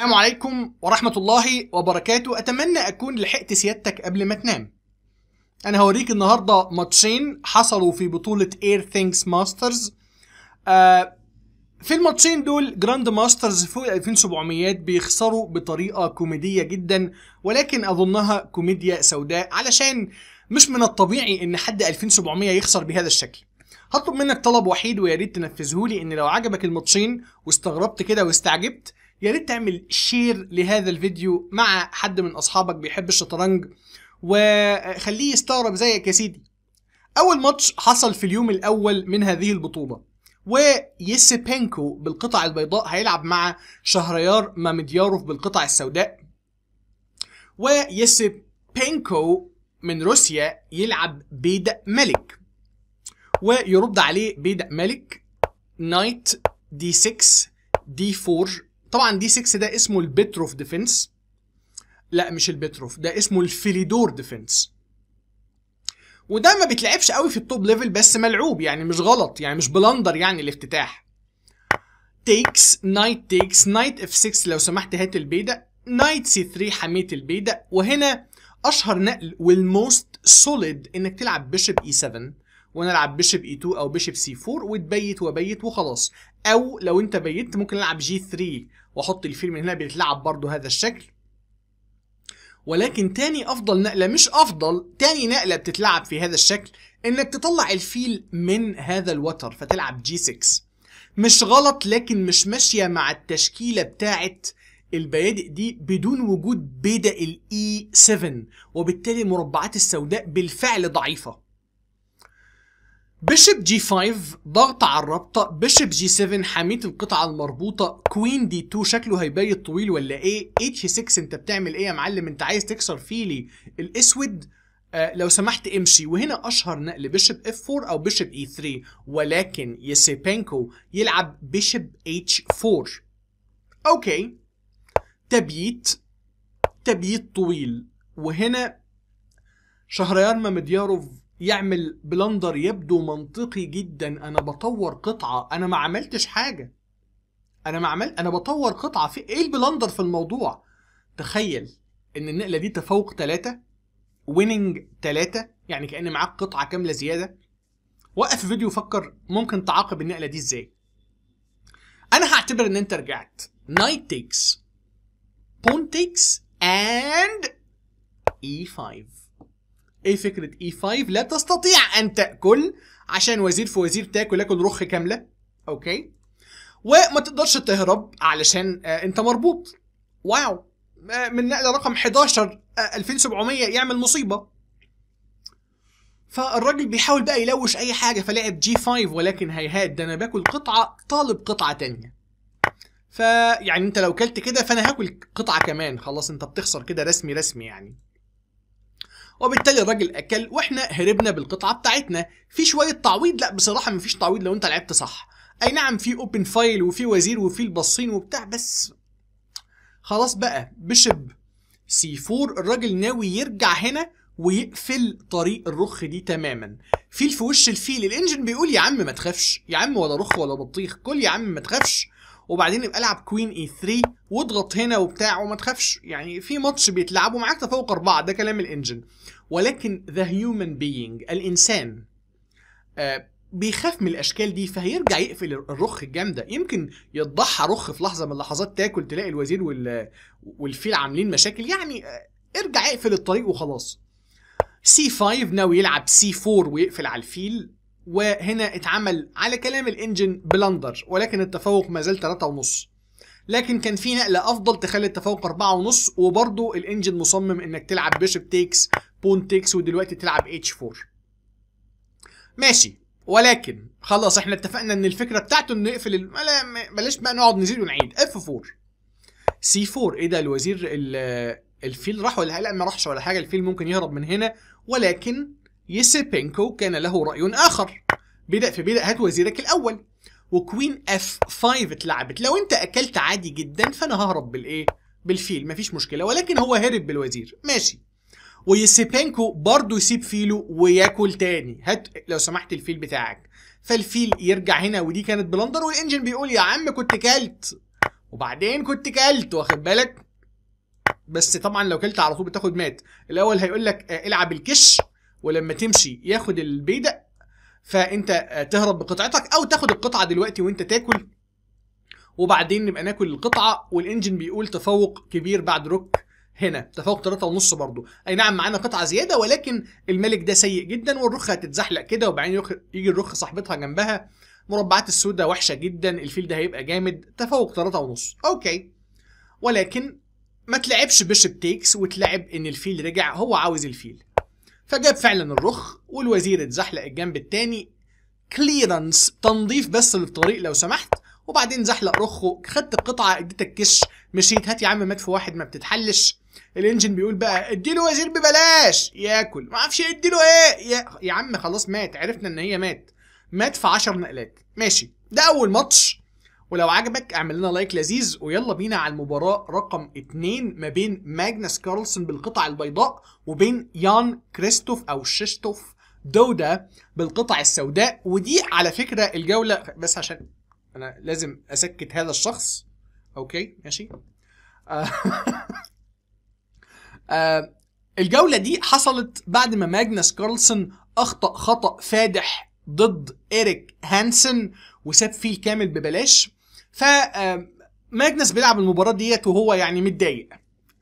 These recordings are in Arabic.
السلام عليكم ورحمة الله وبركاته أتمنى أكون لحقت سيادتك قبل ما تنام أنا هوريك النهاردة ماتشين حصلوا في بطولة Air Things Masters آه في الماتشين دول جراند ماسترز فوق 2700 بيخسروا بطريقة كوميدية جدا ولكن أظنها كوميديا سوداء علشان مش من الطبيعي إن حد 2700 يخسر بهذا الشكل هطلب منك طلب وحيد ويا ريت تنفذه لي ان لو عجبك الماتشين واستغربت كده واستعجبت يا ريت تعمل شير لهذا الفيديو مع حد من اصحابك بيحب الشطرنج وخليه يستغرب زيك يا سيدي اول ماتش حصل في اليوم الاول من هذه البطوله بينكو بالقطع البيضاء هيلعب مع شهريار ماميدياروف بالقطع السوداء بينكو من روسيا يلعب بيد ملك ويرد عليه بيد ملك نايت دي 6 دي 4 طبعا دي 6 ده اسمه البتروف ديفنس لا مش البتروف ده اسمه الفيليدور ديفنس وده ما بيتلعبش قوي في التوب ليفل بس ملعوب يعني مش غلط يعني مش بلندر يعني الافتتاح تيكس نايت تيكس نايت اف 6 لو سمحت هات البيدا نايت سي 3 حميت البيدا وهنا اشهر نقل والموست سوليد انك تلعب بيشب اي 7 ونلعب بيشب اي 2 او بيشب سي 4 وتبيت وبيت وخلاص او لو انت بيت ممكن العب جي 3 واحط الفيل من هنا بيتلعب برضه هذا الشكل ولكن تاني افضل نقله مش افضل تاني نقله بتتلعب في هذا الشكل انك تطلع الفيل من هذا الوتر فتلعب جي 6 مش غلط لكن مش ماشيه مع التشكيله بتاعت البيادق دي بدون وجود بيدا الاي 7 وبالتالي المربعات السوداء بالفعل ضعيفه بشب جي 5 ضغط على الرابطة بشب جي 7 حامية القطعة المربوطة كوين دي 2 شكله هيبين طويل ولا ايه اتش 6 انت بتعمل ايه يا معلم انت عايز تكسر فيلي الاسود آه لو سمحت امشي وهنا اشهر نقل بيشب اف 4 او بيشب اي 3 ولكن يسيبينكو يلعب بيشب اتش 4 اوكي تبييت تبييت طويل وهنا شهريار مامدياروف يعمل بلندر يبدو منطقي جدا انا بطور قطعه انا ما عملتش حاجه انا ما عمل انا بطور قطعه في ايه البلندر في الموضوع تخيل ان النقله دي تفوق ثلاثة ويننج ثلاثة يعني كان معاك قطعه كامله زياده وقف فيديو فكر ممكن تعاقب النقله دي ازاي انا هعتبر ان انت رجعت نايت تيكس بون تيكس اند اي 5 ايه فكره اي e 5 لا تستطيع ان تاكل عشان وزير في وزير تاكل اكل رخ كامله اوكي وما تقدرش تهرب علشان آه انت مربوط واو آه، من نقله رقم 11 آه 2700 يعمل مصيبه فالراجل بيحاول بقى يلوش اي حاجه فلعب جي 5 ولكن هيهات ده انا باكل قطعه طالب قطعه تانية فيعني انت لو كلت كده فانا هاكل قطعه كمان خلاص انت بتخسر كده رسمي رسمي يعني وبالتالي الراجل اكل واحنا هربنا بالقطعه بتاعتنا في شويه تعويض لا بصراحه مفيش تعويض لو انت لعبت صح اي نعم في اوبن فايل وفي وزير وفي البصين وبتاع بس خلاص بقى بشب سي 4 الراجل ناوي يرجع هنا ويقفل طريق الرخ دي تماما فيل في وش الفيل الانجن بيقول يا عم ما تخافش يا عم ولا رخ ولا بطيخ كل يا عم ما تخافش وبعدين يبقى العب كوين اي 3 واضغط هنا وبتاع وما تخافش يعني في ماتش بيتلعب معاك تفوق اربعه ده كلام الانجن ولكن ذا هيومن بينج الانسان آه بيخاف من الاشكال دي فهيرجع يقفل الرخ الجامده يمكن يتضحى رخ في لحظه من اللحظات تاكل تلاقي الوزير وال... والفيل عاملين مشاكل يعني آه ارجع اقفل الطريق وخلاص سي 5 ناوي يلعب سي 4 ويقفل على الفيل وهنا اتعمل على كلام الانجن بلندر ولكن التفوق ما زال 3.5 لكن كان في نقله افضل تخلي التفوق 4.5 وبرضه الانجن مصمم انك تلعب بيشب تيكس بون تيكس ودلوقتي تلعب اتش 4 ماشي ولكن خلاص احنا اتفقنا ان الفكره بتاعته انه يقفل بلاش بقى نقعد نزيد ونعيد اف 4 سي 4 ايه ده الوزير الفيل راح ولا لا ما راحش ولا حاجه الفيل ممكن يهرب من هنا ولكن يسيبينكو كان له رأي آخر بدأ في بدأ هات وزيرك الأول وكوين اف 5 اتلعبت لو انت اكلت عادي جدا فانا ههرب بالايه بالفيل مفيش مشكله ولكن هو هرب بالوزير ماشي ويسيبينكو برضه يسيب فيله وياكل تاني هات لو سمحت الفيل بتاعك فالفيل يرجع هنا ودي كانت بلندر والانجن بيقول يا عم كنت كلت وبعدين كنت كلت واخد بالك بس طبعا لو كلت على طول بتاخد مات الاول هيقول لك آه، العب الكش ولما تمشي ياخد البيدق فانت تهرب بقطعتك او تاخد القطعه دلوقتي وانت تاكل وبعدين نبقى ناكل القطعه والانجن بيقول تفوق كبير بعد روك هنا تفوق 3 ونص برضه اي نعم معانا قطعه زياده ولكن الملك ده سيء جدا والرخه هتتزحلق كده وبعدين يجي الرخ صاحبتها جنبها مربعات السوداء وحشه جدا الفيل ده هيبقى جامد تفوق 3 ونص اوكي ولكن ما تلعبش بيشب تيكس وتلعب ان الفيل رجع هو عاوز الفيل فجاب فعلا الرخ والوزير اتزحلق الجنب التاني كليرنس تنظيف بس للطريق لو سمحت وبعدين زحلق رخه خدت القطعه اديتك كش مشيت هات يا عم مات في واحد ما بتتحلش الانجن بيقول بقى اديله وزير ببلاش ياكل ما اعرفش اديله ايه يا, يا عم خلاص مات عرفنا ان هي مات مات في 10 نقلات ماشي ده اول ماتش ولو عجبك اعمل لنا لايك لذيذ ويلا بينا على المباراة رقم اتنين ما بين ماجنس كارلسون بالقطع البيضاء وبين يان كريستوف او شيشتوف دودا بالقطع السوداء ودي على فكرة الجولة بس عشان انا لازم اسكت هذا الشخص اوكي ماشي آه، آه، الجولة دي حصلت بعد ما ماجنس كارلسون اخطأ خطأ فادح ضد إيريك هانسن وساب فيه كامل ببلاش ف ماجنس بيلعب المباراه ديت وهو يعني متضايق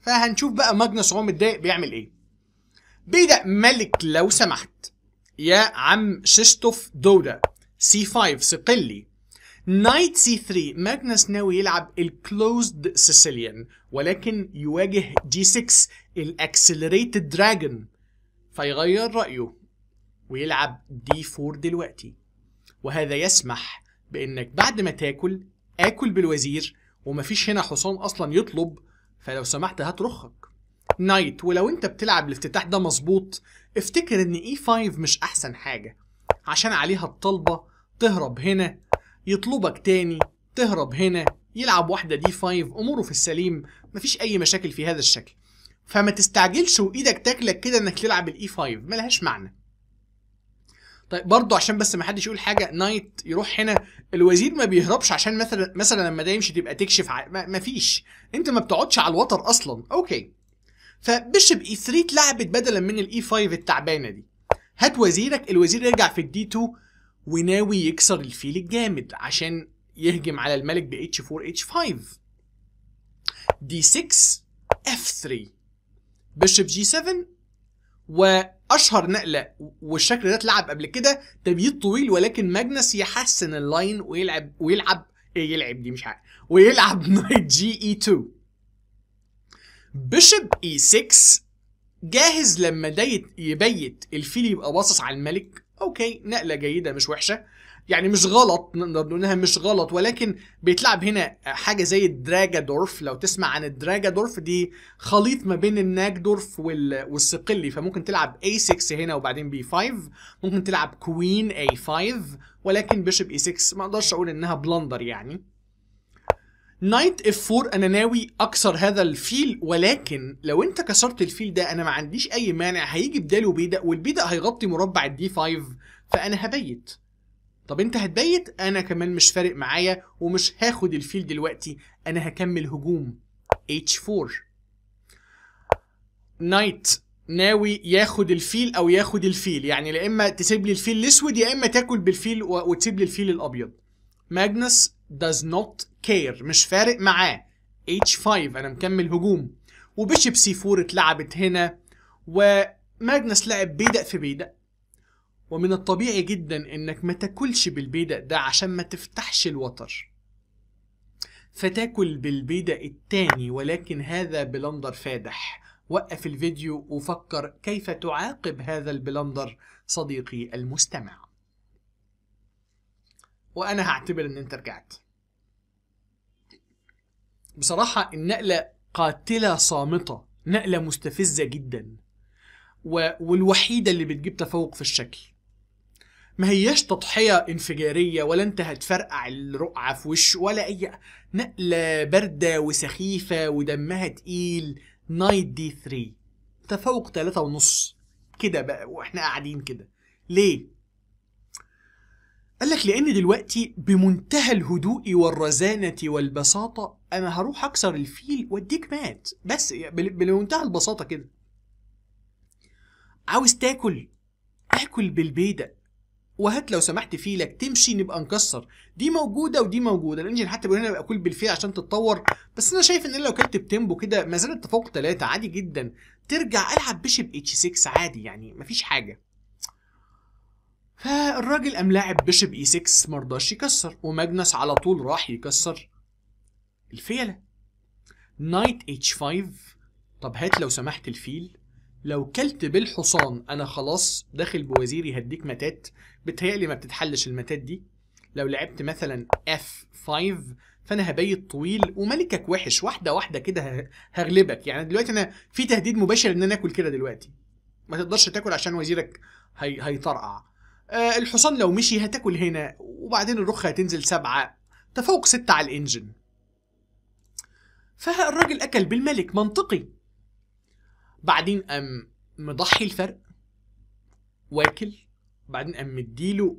فهنشوف بقى ماجنس وهو متضايق بيعمل ايه بيدا ملك لو سمحت يا عم شيستوف دودا سي 5 سقلي نايت سي 3 ماجنس ناوي يلعب الكلوزد سيسيليان ولكن يواجه جي 6 الاكسلريتد دراجون فيغير رايه ويلعب دي 4 دلوقتي وهذا يسمح بانك بعد ما تاكل اكل بالوزير ومفيش هنا حصان اصلا يطلب فلو سمحت هات رخك نايت ولو انت بتلعب الافتتاح ده مظبوط افتكر ان اي e 5 مش احسن حاجه عشان عليها الطلبه تهرب هنا يطلبك تاني تهرب هنا يلعب واحده دي 5 اموره في السليم مفيش اي مشاكل في هذا الشكل فما تستعجلش وايدك تاكلك كده انك تلعب الاي 5 e ملهاش معنى طيب برضه عشان بس ما حدش يقول حاجه نايت يروح هنا الوزير ما بيهربش عشان مثلا مثلا لما ده يمشي تبقى تكشف ع... ما فيش انت ما بتقعدش على الوتر اصلا اوكي فبيشب اي e 3 اتلعبت بدلا من الاي 5 e التعبانه دي هات وزيرك الوزير يرجع في الدي 2 وناوي يكسر الفيل الجامد عشان يهجم على الملك ب اتش 4 اتش 5 دي 6 اف 3 بيشب جي 7 واشهر نقله والشكل ده اتلعب قبل كده تبييض طويل ولكن ماجنس يحسن اللاين ويلعب ويلعب ايه يلعب دي مش عارف ويلعب نايت جي اي 2 بيشب اي 6 جاهز لما ده يبيت الفيل يبقى باصص على الملك اوكي نقله جيده مش وحشه يعني مش غلط نقدر نقول انها مش غلط ولكن بيتلعب هنا حاجه زي الدراجادورف لو تسمع عن الدراجادورف دي خليط ما بين الناجدورف والصقلي فممكن تلعب A6 هنا وبعدين B5 ممكن تلعب كوين A5 ولكن بيشب E6 ما اقدرش اقول انها بلندر يعني نايت اف 4 انا ناوي اكسر هذا الفيل ولكن لو انت كسرت الفيل ده انا ما عنديش اي مانع هيجي بداله بيدق والبيدق هيغطي مربع الدي 5 فانا هبيت طب انت هتبيت انا كمان مش فارق معايا ومش هاخد الفيل دلوقتي انا هكمل هجوم h4 نايت ناوي ياخد الفيل او ياخد الفيل يعني يا اما تسيب لي الفيل الاسود يا اما تاكل بالفيل وتسيب لي الفيل الابيض ماجنس does not care مش فارق معاه h5 انا مكمل هجوم وبيشب سي 4 اتلعبت هنا وماجنس لعب بيدق في بيدق ومن الطبيعي جدا انك ما تاكلش بالبيدق ده عشان ما تفتحش الوتر فتاكل بالبيدق التاني ولكن هذا بلندر فادح وقف الفيديو وفكر كيف تعاقب هذا البلندر صديقي المستمع وانا هعتبر ان انت رجعت بصراحة النقلة قاتلة صامتة نقلة مستفزة جدا والوحيدة اللي بتجيب تفوق في الشكل ما هياش تضحيه انفجاريه ولا انت هتفرقع الرقعه في وش ولا اي نقله بارده وسخيفه ودمها تقيل نايت دي 3 تفوق ثلاثة ونص كده بقى واحنا قاعدين كده ليه قال لك لان دلوقتي بمنتهى الهدوء والرزانه والبساطه انا هروح اكسر الفيل واديك مات بس بمنتهى البساطه كده عاوز تاكل اكل بالبيدق وهات لو سمحت فيلك تمشي نبقى نكسر دي موجوده ودي موجوده الانجن حتى بيقول هنا بقى كل بالفيل عشان تتطور بس انا شايف ان انا لو كنت تيمبو كده ما زال التفوق 3 عادي جدا ترجع العب بشب اتش 6 عادي يعني مفيش حاجه فالراجل قام لاعب بشب اي e 6 مرضاش يكسر وماجنس على طول راح يكسر الفيله نايت اتش 5 طب هات لو سمحت الفيل لو كلت بالحصان انا خلاص داخل بوزيري هديك متات بتهيألي ما بتتحلش المتات دي لو لعبت مثلا اف 5 فانا هبيت طويل وملكك وحش واحده واحده كده هغلبك يعني دلوقتي انا في تهديد مباشر ان انا اكل كده دلوقتي ما تقدرش تاكل عشان وزيرك هي... هيطرقع آه الحصان لو مشي هتاكل هنا وبعدين الرخ هتنزل سبعة تفوق ستة على الانجن فالراجل اكل بالملك منطقي بعدين قام مضحي الفرق واكل بعدين قام مديله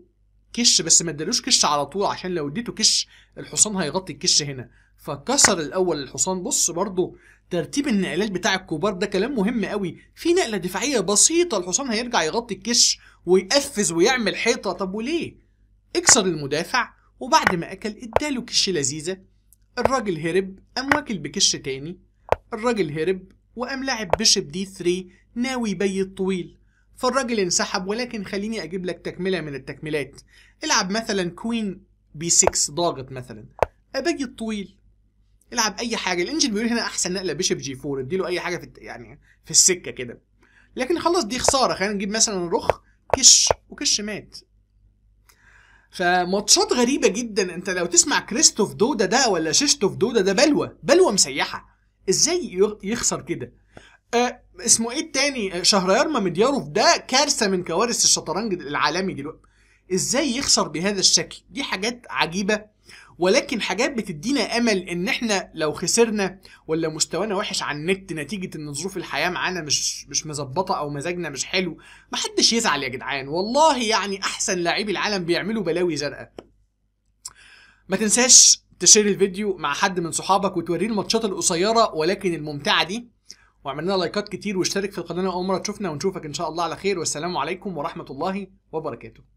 كش بس ما ادالوش كش على طول عشان لو اديته كش الحصان هيغطي الكش هنا فكسر الاول الحصان بص برضه ترتيب النقلات بتاع الكبار ده كلام مهم قوي في نقله دفاعيه بسيطه الحصان هيرجع يغطي الكش ويقفز ويعمل حيطه طب وليه اكسر المدافع وبعد ما اكل اداله كش لذيذه الراجل هرب قام واكل بكش تاني الراجل هرب وقام لاعب بيشب دي 3 ناوي بيت طويل فالراجل انسحب ولكن خليني اجيب لك تكمله من التكميلات العب مثلا كوين بي 6 ضاغط مثلا ابيت طويل العب اي حاجه الانجل بيقول هنا احسن نقله بيشب جي 4 اديله اي حاجه في يعني في السكه كده لكن خلاص دي خساره خلينا نجيب مثلا رخ كش وكش مات فماتشات غريبه جدا انت لو تسمع كريستوف دودا ده ولا شيشتوف دودا ده بلوه بلوه مسيحه ازاي يخسر كده آه اسمه ايه التاني آه، شهريار مامدياروف ده كارثه من كوارث الشطرنج العالمي دلوقتي ازاي يخسر بهذا الشكل دي حاجات عجيبه ولكن حاجات بتدينا امل ان احنا لو خسرنا ولا مستوانا وحش على النت نتيجه ان ظروف الحياه معانا مش مش مظبطه او مزاجنا مش حلو محدش يزعل يا جدعان والله يعني احسن لاعبي العالم بيعملوا بلاوي زرقاء ما تنساش تشير الفيديو مع حد من صحابك وتوريه الماتشات القصيره ولكن الممتعه دي واعمل لنا لايكات كتير واشترك في القناه اول مره تشوفنا ونشوفك ان شاء الله على خير والسلام عليكم ورحمه الله وبركاته